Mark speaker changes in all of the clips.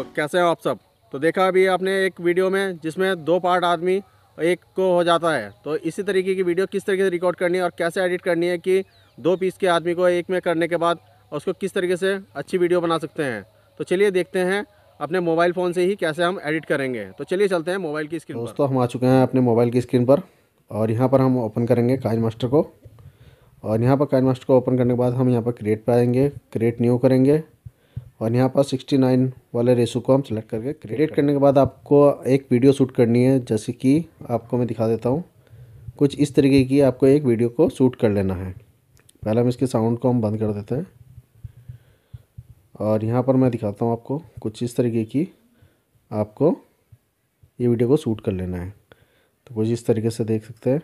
Speaker 1: दोस्तों कैसे हो आप सब तो देखा अभी आपने एक वीडियो में जिसमें दो पार्ट आदमी एक को हो जाता है तो इसी तरीके की वीडियो किस तरीके से रिकॉर्ड करनी है और कैसे एडिट करनी है कि दो पीस के आदमी को एक में करने के बाद उसको किस तरीके से अच्छी वीडियो बना सकते हैं तो चलिए देखते हैं अपने मोबाइल फ़ोन से ही कैसे हम एडिट करेंगे तो चलिए चलते हैं मोबाइल की स्क्रीन दोस्तों
Speaker 2: हम आ चुके हैं अपने मोबाइल की स्क्रीन पर और यहाँ पर हम ओपन करेंगे काज मास्टर को और यहाँ पर काज मास्टर को ओपन करने के बाद हम यहाँ पर क्रिएट पर आएंगे क्रिएट न्यू करेंगे और यहाँ पर 69 वाले रेशो को हम सेलेक्ट करके क्रिएट करने के बाद आपको एक वीडियो शूट करनी है जैसे कि आपको मैं दिखा देता हूँ कुछ इस तरीके की आपको एक वीडियो को शूट कर लेना है पहले हम इसके साउंड को हम बंद कर देते हैं और यहाँ पर मैं दिखाता हूँ आपको कुछ इस तरीके की आपको ये वीडियो को शूट कर लेना है तो कुछ इस तरीके से देख सकते हैं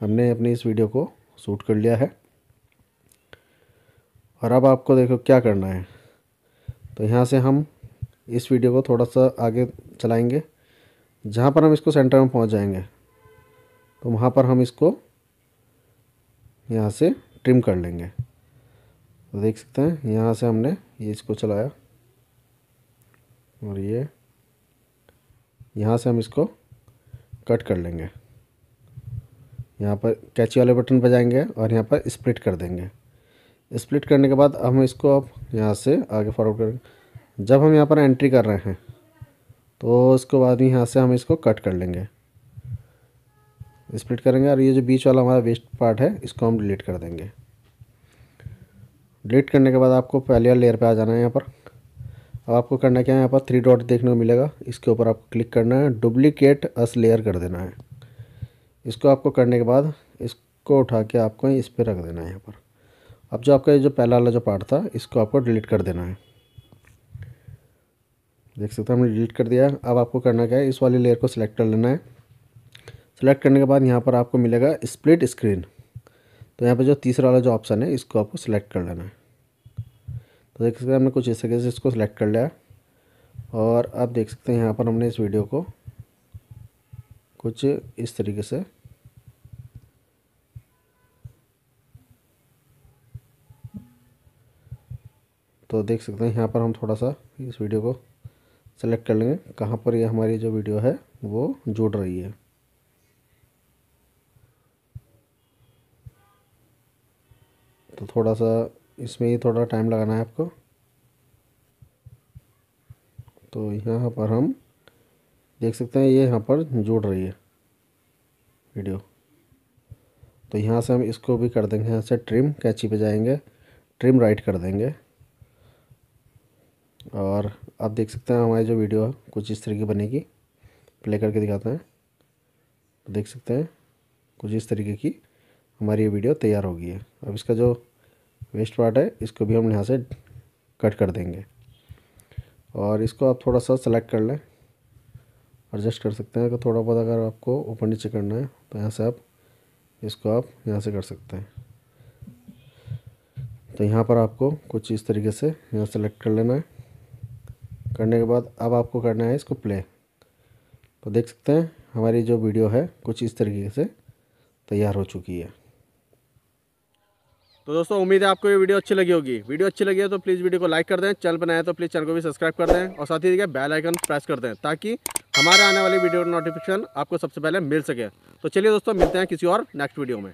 Speaker 2: हमने अपनी इस वीडियो को शूट कर लिया है और अब आपको देखो क्या करना है तो यहाँ से हम इस वीडियो को थोड़ा सा आगे चलाएंगे जहाँ पर हम इसको सेंटर में पहुँच जाएंगे तो वहाँ पर हम इसको यहाँ से ट्रिम कर लेंगे तो देख सकते हैं यहाँ से हमने ये इसको चलाया और ये यहाँ से हम इसको कट कर लेंगे यहाँ पर कैची वाले बटन पर जाएंगे और यहाँ पर स्प्लिट कर देंगे स्प्लिट करने के बाद हम इसको अब यहाँ से आगे फॉरवर्ड करेंगे जब हम यहाँ पर एंट्री कर रहे हैं तो उसके बाद यहाँ से हम इसको कट कर लेंगे स्प्लिट करेंगे और ये जो बीच वाला हमारा वेस्ट पार्ट है इसको हम डिलीट कर देंगे डिलीट करने के बाद आपको पहले वाले लेयर पे आ जाना है यहाँ पर अब आपको करना क्या है यहाँ पर थ्री डॉट देखने को मिलेगा इसके ऊपर आपको क्लिक करना है डुप्लीकेट अस लेयर कर देना है इसको आपको करने के बाद इसको उठा के आपको इस पर रख देना है यहाँ पर अब जो आपका ये जो पहला वाला जो पार्ट था इसको आपको डिलीट कर देना है देख सकते हैं हमने डिलीट कर दिया अब आपको करना क्या है इस वाली लेयर को सिलेक्ट कर लेना है सिलेक्ट करने के बाद यहाँ पर आपको मिलेगा स्प्लिट स्क्रीन तो यहाँ पर जो तीसरा वाला जो ऑप्शन है इसको आपको सिलेक्ट कर लेना है तो देख सकते हैं हमने कुछ इस तरीके से इसको सिलेक्ट कर लिया और आप देख सकते हैं यहाँ पर हमने इस वीडियो को कुछ इस तरीके से तो देख सकते हैं यहाँ पर हम थोड़ा सा इस वीडियो को सेलेक्ट कर लेंगे कहाँ पर ये हमारी जो वीडियो है वो जुड़ रही है तो थोड़ा सा इसमें ही थोड़ा टाइम लगाना है आपको तो यहाँ पर हम देख सकते हैं ये यहाँ पर जुड़ रही है वीडियो तो यहाँ से हम इसको भी कर देंगे यहाँ से ट्रिम कैची पे जाएंगे ट्रिम राइट कर देंगे और आप देख सकते हैं हमारी जो वीडियो है कुछ इस तरीके की बनेगी प्ले करके दिखाते हैं तो देख सकते हैं कुछ इस तरीके की हमारी ये वीडियो तैयार हो गई है अब इसका जो वेस्ट पार्ट है इसको भी हम यहाँ से कट कर देंगे और इसको आप थोड़ा सा सेलेक्ट कर लें एडजस्ट कर सकते हैं अगर थोड़ा बहुत अगर आपको ऊपर नीचे करना है तो यहाँ से आप इसको आप यहाँ से कर सकते हैं तो यहाँ पर आपको कुछ इस तरीके से यहाँ सेलेक्ट कर लेना है करने के बाद अब आपको करना है इसको प्ले तो देख सकते हैं हमारी जो वीडियो है कुछ इस तरीके से तैयार हो चुकी है
Speaker 1: तो दोस्तों उम्मीद है आपको ये वीडियो अच्छी लगी होगी वीडियो अच्छी लगी है तो प्लीज़ वीडियो को लाइक कर दें चैनल बनाए तो प्लीज़ चैनल को भी सब्सक्राइब कर दें और साथ ही देखिए बेल आइकन प्रेस कर दें ताकि हमारे आने वाली वीडियो नोटिफिकेशन आपको सबसे पहले मिल सके तो चलिए दोस्तों मिलते हैं किसी और नेक्स्ट वीडियो में